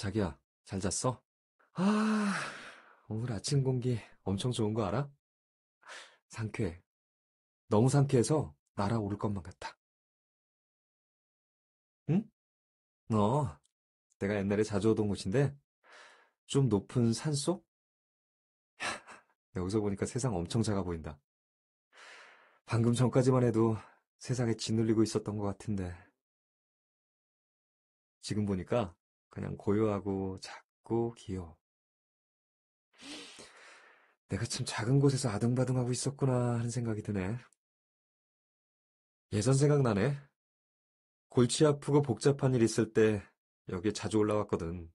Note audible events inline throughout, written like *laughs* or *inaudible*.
자기야, 잘 잤어? 아, 오늘 아침 공기 엄청 좋은 거 알아? 상쾌해. 너무 상쾌해서 날아오를 것만 같아. 응? 너, 내가 옛날에 자주 오던 곳인데, 좀 높은 산 속? *laughs* 여기서 보니까 세상 엄청 작아 보인다. 방금 전까지만 해도 세상에 짓눌리고 있었던 것 같은데, 지금 보니까 그냥 고요하고 작고 귀여워. 내가 참 작은 곳에서 아등바등하고 있었구나 하는 생각이 드네. 예전 생각나네. 골치 아프고 복잡한 일 있을 때 여기 에 자주 올라왔거든.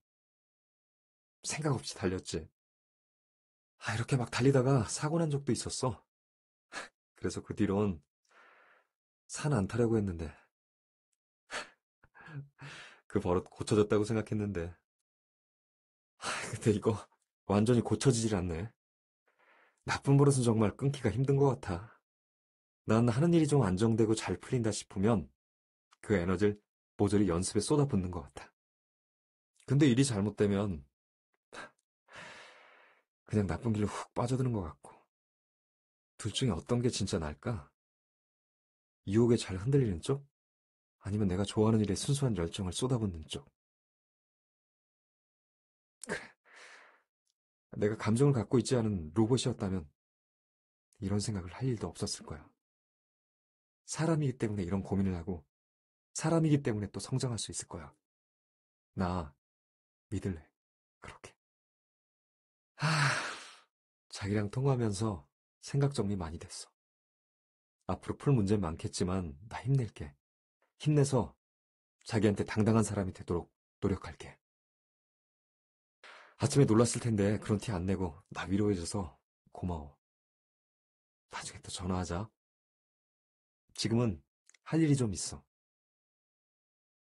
생각 없이 달렸지. 아, 이렇게 막 달리다가 사고 난 적도 있었어. *laughs* 그래서 그 뒤론 산안 타려고 했는데. 그 버릇 고쳐졌다고 생각했는데. 하, 근데 이거 완전히 고쳐지질 않네. 나쁜 버릇은 정말 끊기가 힘든 것 같아. 난 하는 일이 좀 안정되고 잘 풀린다 싶으면 그 에너지를 모조리 연습에 쏟아붓는 것 같아. 근데 일이 잘못되면 그냥 나쁜 길로 훅 빠져드는 것 같고. 둘 중에 어떤 게 진짜 나을까 유혹에 잘 흔들리는 쪽? 아니면 내가 좋아하는 일에 순수한 열정을 쏟아붓는 쪽. 그래. 내가 감정을 갖고 있지 않은 로봇이었다면 이런 생각을 할 일도 없었을 거야. 사람이기 때문에 이런 고민을 하고 사람이기 때문에 또 성장할 수 있을 거야. 나 믿을래. 그렇게. 하, 자기랑 통화하면서 생각 정리 많이 됐어. 앞으로 풀 문제 많겠지만 나 힘낼게. 힘내서 자기한테 당당한 사람이 되도록 노력할게. 아침에 놀랐을 텐데 그런 티 안 내고 나 위로해줘서 고마워. 나중에 또 전화하자. 지금은 할 일이 좀 있어.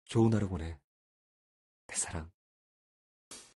좋은 하루 보내. 내 사랑.